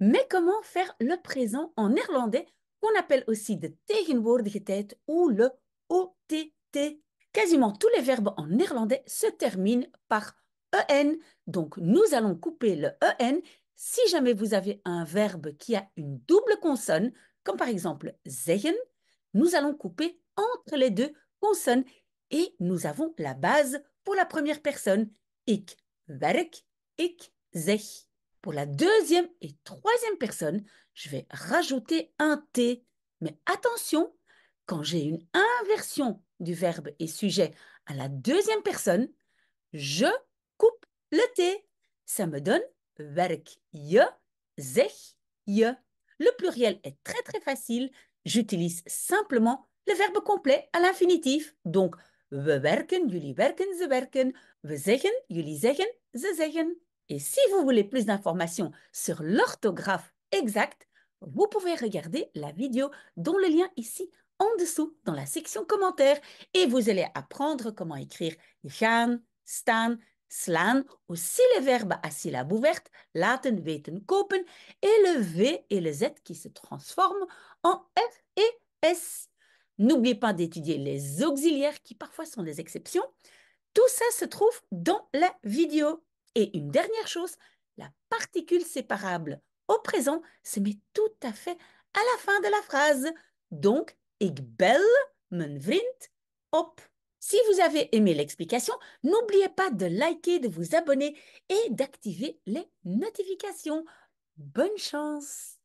mais comment faire le présent en néerlandais, qu'on appelle aussi de tegenwoordigheid ou le OTT. Quasiment tous les verbes en néerlandais se terminent par en, donc nous allons couper le en si jamais vous avez un verbe qui a une double consonne, comme par exemple zeggen, nous allons couper entre les deux consonnes et nous avons la base pour la première personne ik werk, ik zeg. Pour la deuxième et troisième personne, je vais rajouter un T. Mais attention, quand j'ai une inversion du verbe et sujet à la deuxième personne, je coupe le T. Ça me donne werk je, zech je. Le pluriel est très très facile. J'utilise simplement le verbe complet à l'infinitif. Donc, we werken, jullie werken, ze werken. We zeggen, jullie zeggen, ze zeggen. Et si vous voulez plus d'informations sur l'orthographe exacte, vous pouvez regarder la vidéo dont le lien ici en dessous dans la section commentaires et vous allez apprendre comment écrire stan, stan »,« slan », aussi les verbes à syllabe ouverte, laten, weten, kopen et le V et le Z qui se transforment en F et S. N'oubliez pas d'étudier les auxiliaires qui parfois sont des exceptions. Tout ça se trouve dans la vidéo. Et une dernière chose, la particule séparable au présent se met tout à fait à la fin de la phrase. Donc, ik bel mijn vriend op. Si vous avez aimé l'explication, n'oubliez pas de liker, de vous abonner et d'activer les notifications. Bonne chance